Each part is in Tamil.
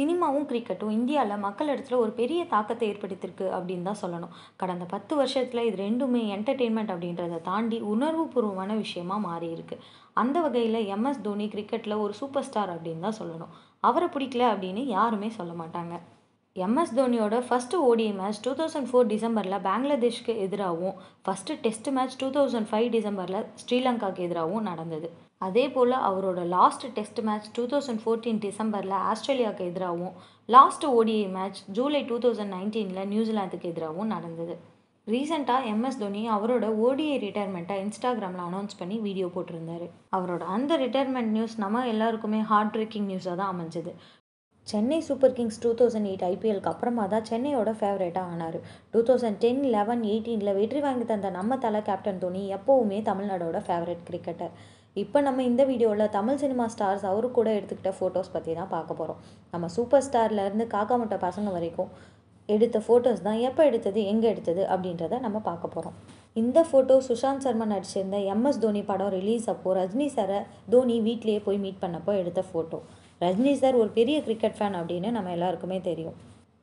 சினிமாவும் கிரிக்கெட்டும் இந்தியாவில் மக்கள் இடத்துல ஒரு பெரிய தாக்கத்தை ஏற்படுத்தியிருக்கு அப்படின்னு தான் சொல்லணும் கடந்த பத்து வருஷத்தில் இது ரெண்டுமே என்டர்டெயின்மெண்ட் அப்படின்றத தாண்டி உணர்வுபூர்வமான விஷயமா மாறி இருக்கு அந்த வகையில் எம்எஸ் தோனி கிரிக்கெட்டில் ஒரு சூப்பர் ஸ்டார் அப்படின்னு தான் சொல்லணும் அவரை பிடிக்கல அப்படின்னு யாருமே சொல்ல மாட்டாங்க எம்எஸ் தோனியோட first ODI match two thousand four டிசம்பரில் பங்களாதேஷ்க்கு எதிராகவும் first test match two thousand five டிசம்பரில் ஸ்ரீலங்காவுக்கு எதிராகவும் நடந்தது அதே போல் அவரோட last test match two thousand fourteen டிசம்பரில் ஆஸ்திரேலியாவுக்கு எதிராகவும் last ODI match July two thousand நைன்டீனில் நியூசிலாந்துக்கு எதிராகவும் நடந்தது ரீசெண்டாக எம்எஸ் தோனி அவரோட ஓடிஐ ரிட்டையர்மெண்ட்டை இன்ஸ்டாகிராமில் அனௌன்ஸ் பண்ணி வீடியோ போட்டிருந்தாரு அவரோட அந்த ரிட்டையர்மெண்ட் நியூஸ் நம்ம எல்லாருக்குமே ஹார்ட் பிரேக்கிங் நியூஸாக தான் அமைஞ்சது Chennai Super Kings two thousand eight ஐபிஎலுக்கு அப்புறமா தான் சென்னையோட ஃபேவரேட்டாக ஆனார் டூ தௌசண்ட் டென் லெவன் எயிட்டீனில் வெற்றி வாங்கி தந்த நம்ம தலை கேப்டன் தோனி எப்போவுமே தமிழ்நாடோட ஃபேவரட் கிரிக்கெட்டர் இப்போ நம்ம இந்த வீடியோவில் தமிழ் சினிமா ஸ்டார்ஸ் அவரு கூட எடுத்துக்கிட்ட ஃபோட்டோஸ் பற்றி தான் பார்க்க போகிறோம் நம்ம சூப்பர் ஸ்டார்லேருந்து காக்கா முட்டை பசங்க வரைக்கும் எடுத்த ஃபோட்டோஸ் தான் எப்போ எடுத்தது எங்கே எடுத்தது அப்படின்றத நம்ம பார்க்க போகிறோம் இந்த ஃபோட்டோ சுஷாந்த் சர்மா நடிச்சிருந்த எம்எஸ் தோனி படம் ரிலீஸ் அப்போது ரஜினி சாரை தோனி வீட்லேயே போய் மீட் பண்ணப்போ எடுத்த ஃபோட்டோ ரஜினி சார் ஒரு பெரிய கிரிக்கெட் ஃபேன் அப்படின்னு நம்ம எல்லாருக்குமே தெரியும்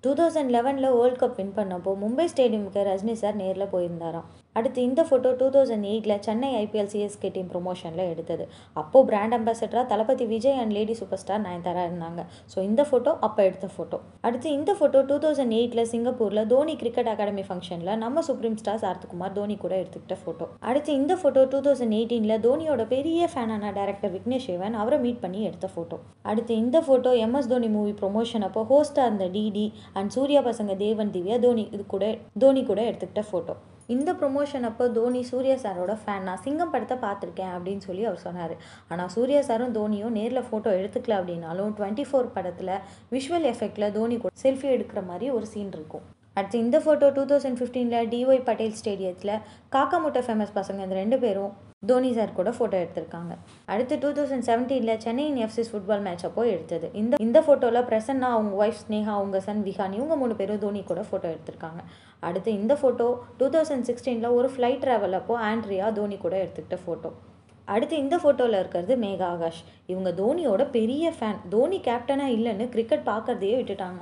டூ தௌசண்ட் லெவனில் வேர்ல்ட் கப் வின் பண்ணப்போ மும்பை ஸ்டேடியமுக்கு ரஜினி சார் நேரில் போயிருந்தாராம் அடுத்து இந்த ஃபோட்டோ டூ தௌசண்ட் எயிட்டில் சென்னை ஐபிஎல் சிஎஸ்கே டீம் ப்ரொமோஷனில் எடுத்தது அப்போது பிராண்ட் அம்பாசடராக Thalapathy Vijay and lady superstar Nayanthara இருந்தாங்க ஸோ இந்த ஃபோட்டோ அப்போ எடுத்த ஃபோட்டோ அடுத்து இந்த ஃபோட்டோ டூ தௌசண்ட் எயிட்டில் சிங்கப்பூரில் தோனி கிரிக்கெட் அகாடமி ஃபங்க்ஷனில் நம்ம சுப்ரீம் ஸ்டார் சார்த்துக்குமார் தோனி கூட எடுத்துக்கிட்ட ஃபோட்டோ அடுத்து இந்த ஃபோட்டோ டூ தௌசண்ட் எயிட்டீனில் தோனியோட பெரிய ஃபேனான டேரக்டர் விக்னேஷ் சிவன் அவரை மீட் பண்ணி எடுத்த ஃபோட்டோ அடுத்து இந்த photo MS Dhoni movie promotion அப்போ ஹோஸ்டாக இருந்த டிடி அண்ட் சூர்யா பசங்க தேவன் திவ்யா தோனி இது கூட தோனி கூட எடுத்துக்கிட்ட ஃபோட்டோ இந்த ப்ரொமோஷன் அப்போ தோனி சூர்யா சாரோட ஃபேன் நான் சிங்கம் படத்தை பார்த்துருக்கேன் அப்படின்னு சொல்லி அவர் சொன்னார் ஆனால் சூர்யா சாரும் தோனியும் நேரில் ஃபோட்டோ எடுத்துக்கல அப்படின்னாலும் டுவெண்ட்டி ஃபோர் படத்தில் விஷுவல் எஃபெக்டில் தோனி கூட செல்ஃபி எடுக்கிற மாதிரி ஒரு சீன் இருக்கும் அடுத்து இந்த ஃபோட்டோ டூ தௌசண்ட் ஃபிஃப்டீனில் டிஒய் பட்டேல் ஸ்டேடியத்தில் காக்கா முட்டை ஃபேமஸ் பசங்க இந்த ரெண்டு பேரும் தோனி சார் கூட ஃபோட்டோ எடுத்திருக்காங்க அடுத்து டூ தௌசண்ட் செவன்டீனில் சென்னையின் எஃப்சிஸ் ஃபுட்பால் மேட்ச் அப்போ எடுத்தது இந்த இந்த ஃபோட்டோவில் பிரசன்னா அவங்க ஒய்ஃப் ஸ்னேஹா அவங்க சன் விஹான் இவங்க மூணு பேரும் தோனி கூட ஃபோட்டோ எடுத்திருக்காங்க அடுத்து இந்த ஃபோட்டோ டூ தௌசண்ட் சிக்ஸ்டீனில் ஒரு ஃப்ளைட் ட்ராவல் அப்போ ஆண்ட்ரியா தோனி கூட எடுத்துக்கிட்ட ஃபோட்டோ அடுத்து இந்த ஃபோட்டோவில் இருக்கிறது மேகா ஆகாஷ் இவங்க தோனியோட பெரிய ஃபேன் தோனி கேப்டனாக இல்லைன்னு கிரிக்கெட் பார்க்குறதையே விட்டுட்டாங்க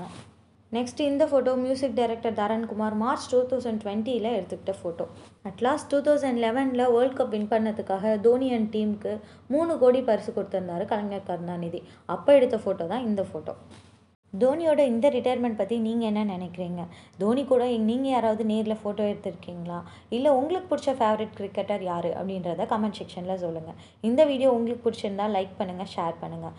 நெக்ஸ்ட் இந்த photo music director Dharankumar March two thousand டுவெண்ட்டியில் எடுத்துக்கிட்ட ஃபோட்டோ அட்லாஸ்ட் டூ தௌசண்ட் லெவனில் வேர்ல்ட் கப் வின் பண்ணதுக்காக தோனி அண்ட் டீமுக்கு மூணு கோடி பரிசு கொடுத்துருந்தாரு கலைஞர் கருணாநிதி அப்போ எடுத்த ஃபோட்டோ தான் இந்த ஃபோட்டோ தோனியோட இந்த ரிட்டையர்மெண்ட் பற்றி நீங்கள் என்ன நினைக்கிறீங்க தோனி கூட நீங்கள் யாராவது நேரில் ஃபோட்டோ எடுத்திருக்கீங்களா இல்லை உங்களுக்கு பிடிச்ச ஃபேவரட் கிரிக்கெட்டர் யார் அப்படின்றத கமெண்ட் செக்ஷனில் சொல்லுங்கள் இந்த வீடியோ உங்களுக்கு பிடிச்சிருந்தா லைக் பண்ணுங்கள் ஷேர் பண்ணுங்கள்